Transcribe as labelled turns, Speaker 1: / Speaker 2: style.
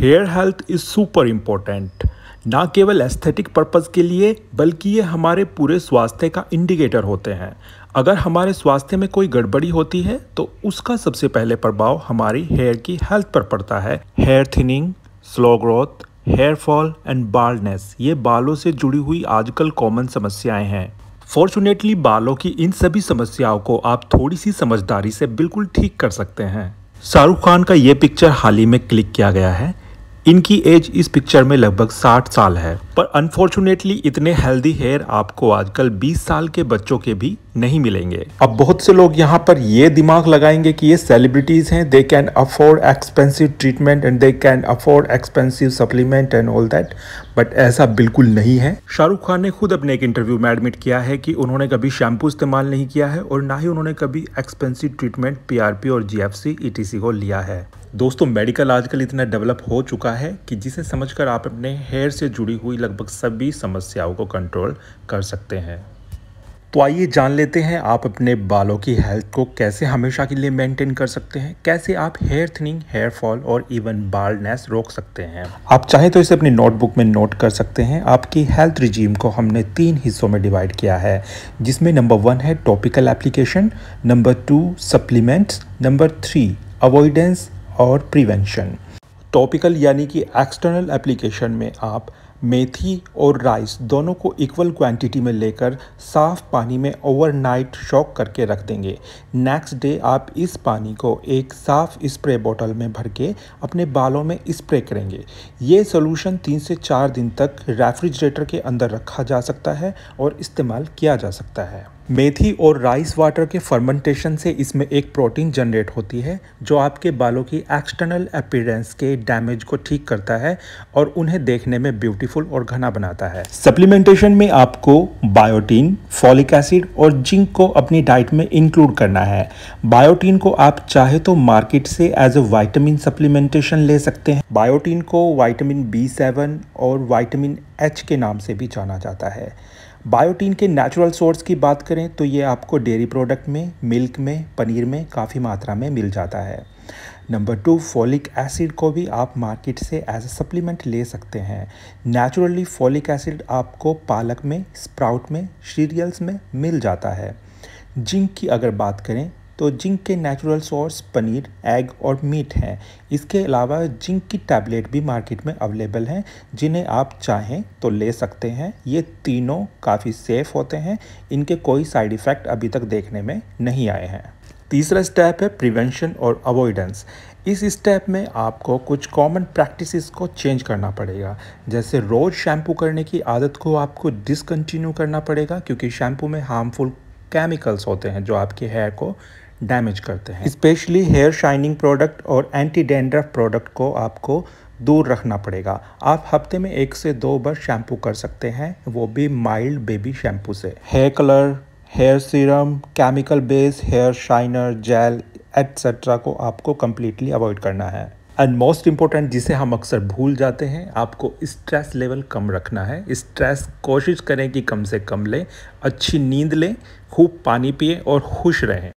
Speaker 1: hair health is super important ना केवल aesthetic purpose के लिए बल्कि ये हमारे पूरे स्वास्थ्य का इंडिकेटर होते हैं अगर हमारे स्वास्थ्य में कोई गड़बड़ी होती है तो उसका सबसे पहले प्रभाव हमारी हेयर की हेल्थ पर पड़ता है hair thinning slow growth hair fall and baldness ये बालों से जुड़ी हुई आजकल कॉमन समस्याएं हैं फॉर्चुनेटली बालों की इन सभी समस्याओं को आप थोड़ी सी समझदारी से बिल्कुल ठीक कर सकते हैं शाहरुख खान का ये पिक्चर हाल ही में क्लिक किया गया है इनकी एज इस पिक्चर में लगभग 60 साल है पर अनफॉर्चुनेटली इतने हेल्दी हेयर आपको आजकल 20 साल के बच्चों के भी नहीं मिलेंगे अब बहुत से लोग यहाँ पर ये दिमाग लगाएंगे कि ये सेलिब्रिटीज हैं they can afford expensive treatment and they can afford expensive supplement and all that but ऐसा बिल्कुल नहीं है शाहरुख खान ने खुद अपने एक इंटरव्यू में एडमिट किया है कि उन्होंने कभी शैम्पू इस्तेमाल नहीं किया है और ना ही उन्होंने कभी एक्सपेंसिव ट्रीटमेंट पी और जी एफ e को लिया है दोस्तों मेडिकल आजकल इतना डेवलप हो चुका है कि जिसे समझकर आप अपने हेयर से जुड़ी हुई लगभग सभी समस्याओं को कंट्रोल कर सकते हैं तो आइए जान लेते हैं आप अपने बालों की हेल्थ को कैसे हमेशा के लिए मेंटेन कर सकते हैं कैसे आप हेयर थिनिंग हेयर फॉल और इवन बालनेस रोक सकते हैं आप चाहे तो इसे अपनी नोटबुक में नोट कर सकते हैं आपकी हेल्थ रिजीम को हमने तीन हिस्सों में डिवाइड किया है जिसमें नंबर वन है topical application number two supplements number three avoidance और प्रिवेंशन टॉपिकल यानी कि एक्सटर्नल एप्लीकेशन में आप मेथी और राइस दोनों को इक्वल क्वांटिटी में लेकर साफ पानी में ओवरनाइट शॉक करके रख देंगे नेक्स्ट डे आप इस पानी को एक साफ स्प्रे बॉटल में भर के अपने बालों में स्प्रे करेंगे ये सोल्यूशन तीन से चार दिन तक रेफ्रिजरेटर के अंदर रखा जा सकता है और इस्तेमाल किया जा सकता है मेथी और राइस वाटर के फर्मेंटेशन से इसमें एक प्रोटीन जनरेट होती है जो आपके बालों की एक्सटर्नल अपीरेंस के डैमेज को ठीक करता है और उन्हें देखने में ब्यूटीफुल और घना बनाता है सप्लीमेंटेशन में आपको बायोटीन फॉलिक एसिड और जिंक को अपनी डाइट में इंक्लूड करना है बायोटीन को आप चाहे तो मार्केट से एज अ वाइटामिन सप्लीमेंटेशन ले सकते हैं बायोटीन को वाइटामिन बी सेवन और वाइटामिन एच के नाम से भी जाना जाता है बायोटीन के नेचुरल सोर्स की बात करें तो ये आपको डेयरी प्रोडक्ट में मिल्क में पनीर में काफ़ी मात्रा में मिल जाता है नंबर टू फॉलिक एसिड को भी आप मार्केट से एज ए सप्लीमेंट ले सकते हैं नेचुरली फॉलिक एसिड आपको पालक में स्प्राउट में सीरियल्स में मिल जाता है जिंक की अगर बात करें तो जिंक के नेचुरल सोर्स पनीर एग और मीट हैं इसके अलावा जिंक की टैबलेट भी मार्केट में अवेलेबल हैं जिन्हें आप चाहें तो ले सकते हैं ये तीनों काफ़ी सेफ़ होते हैं इनके कोई साइड इफ़ेक्ट अभी तक देखने में नहीं आए हैं तीसरा स्टेप है प्रिवेंशन और अवॉइडेंस इस स्टेप में आपको कुछ कॉमन प्रैक्टिसेस को चेंज करना पड़ेगा जैसे रोज़ शैम्पू करने की आदत को आपको डिसकंटिन्यू करना पड़ेगा क्योंकि शैम्पू में हार्मफुल केमिकल्स होते हैं जो आपके हेयर को डैमेज करते हैं स्पेशली हेयर शाइनिंग प्रोडक्ट और एंटी डेंड्रफ प्रोडक्ट को आपको दूर रखना पड़ेगा आप हफ्ते में एक से दो बार शैम्पू कर सकते हैं वो भी माइल्ड बेबी शैम्पू से hair colour hair serum chemical base hair shiner gel etcetera को आपको कम्प्लीटली अवॉइड करना है एंड मोस्ट इम्पोर्टेंट जिसे हम अक्सर भूल जाते हैं आपको स्ट्रेस लेवल कम रखना है स्ट्रेस कोशिश करें कि कम से कम लें अच्छी नींद लें खूब पानी पिए और खुश रहें